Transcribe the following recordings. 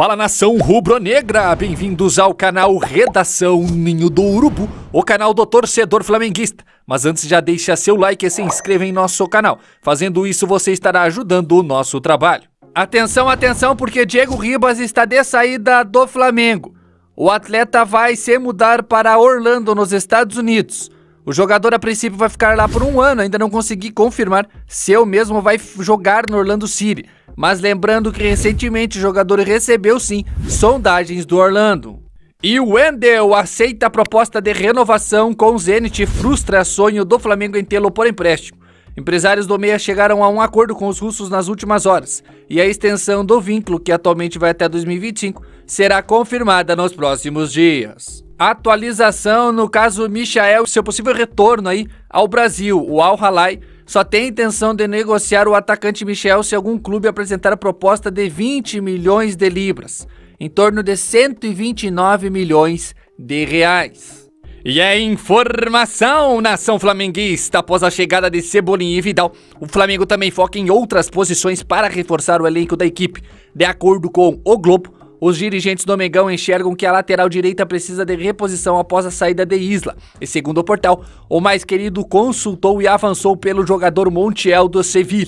Fala nação rubro-negra, bem-vindos ao canal Redação Ninho do Urubu, o canal do torcedor flamenguista. Mas antes já deixa seu like e se inscreva em nosso canal, fazendo isso você estará ajudando o nosso trabalho. Atenção, atenção, porque Diego Ribas está de saída do Flamengo. O atleta vai se mudar para Orlando, nos Estados Unidos. O jogador, a princípio, vai ficar lá por um ano, ainda não consegui confirmar se eu mesmo vai jogar no Orlando City. Mas lembrando que recentemente o jogador recebeu sim sondagens do Orlando. E o Wendel aceita a proposta de renovação com o Zenit e frustra sonho do Flamengo em tê-lo por empréstimo. Empresários do Meia chegaram a um acordo com os russos nas últimas horas, e a extensão do vínculo, que atualmente vai até 2025, será confirmada nos próximos dias. Atualização no caso Michael, seu possível retorno aí ao Brasil. O Al Halai só tem intenção de negociar o atacante Michel se algum clube apresentar a proposta de 20 milhões de libras, em torno de 129 milhões de reais. E é informação, nação flamenguista. Após a chegada de Cebolinha e Vidal, o Flamengo também foca em outras posições para reforçar o elenco da equipe. De acordo com o Globo, os dirigentes do Mengão enxergam que a lateral direita precisa de reposição após a saída de Isla. E segundo o portal, o mais querido consultou e avançou pelo jogador Montiel do Sevil.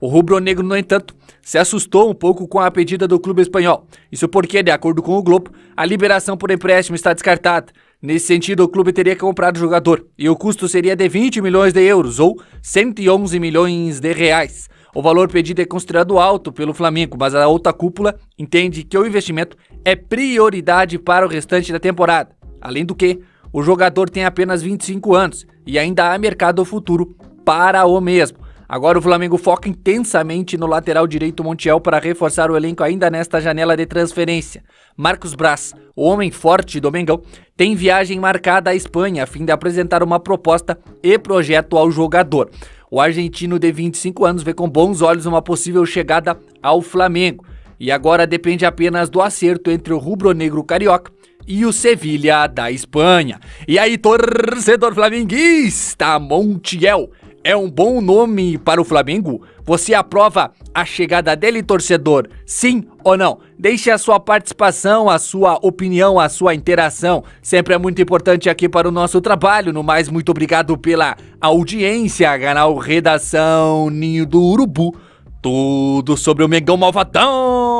O rubro-negro, no entanto, se assustou um pouco com a pedida do clube espanhol. Isso porque, de acordo com o Globo, a liberação por empréstimo está descartada. Nesse sentido, o clube teria comprado o jogador e o custo seria de 20 milhões de euros ou 111 milhões de reais. O valor pedido é considerado alto pelo Flamengo, mas a outra cúpula entende que o investimento é prioridade para o restante da temporada. Além do que, o jogador tem apenas 25 anos e ainda há mercado futuro para o mesmo. Agora o Flamengo foca intensamente no lateral direito Montiel para reforçar o elenco ainda nesta janela de transferência. Marcos Braz, o homem forte do Mengão, tem viagem marcada à Espanha a fim de apresentar uma proposta e projeto ao jogador. O argentino de 25 anos vê com bons olhos uma possível chegada ao Flamengo e agora depende apenas do acerto entre o rubro-negro carioca e o Sevilha da Espanha. E aí, torcedor flamenguista, Montiel é um bom nome para o Flamengo? Você aprova a chegada dele, torcedor? Sim ou não? Deixe a sua participação, a sua opinião, a sua interação. Sempre é muito importante aqui para o nosso trabalho. No mais, muito obrigado pela audiência, canal Redação Ninho do Urubu. Tudo sobre o Mengão Malvadão!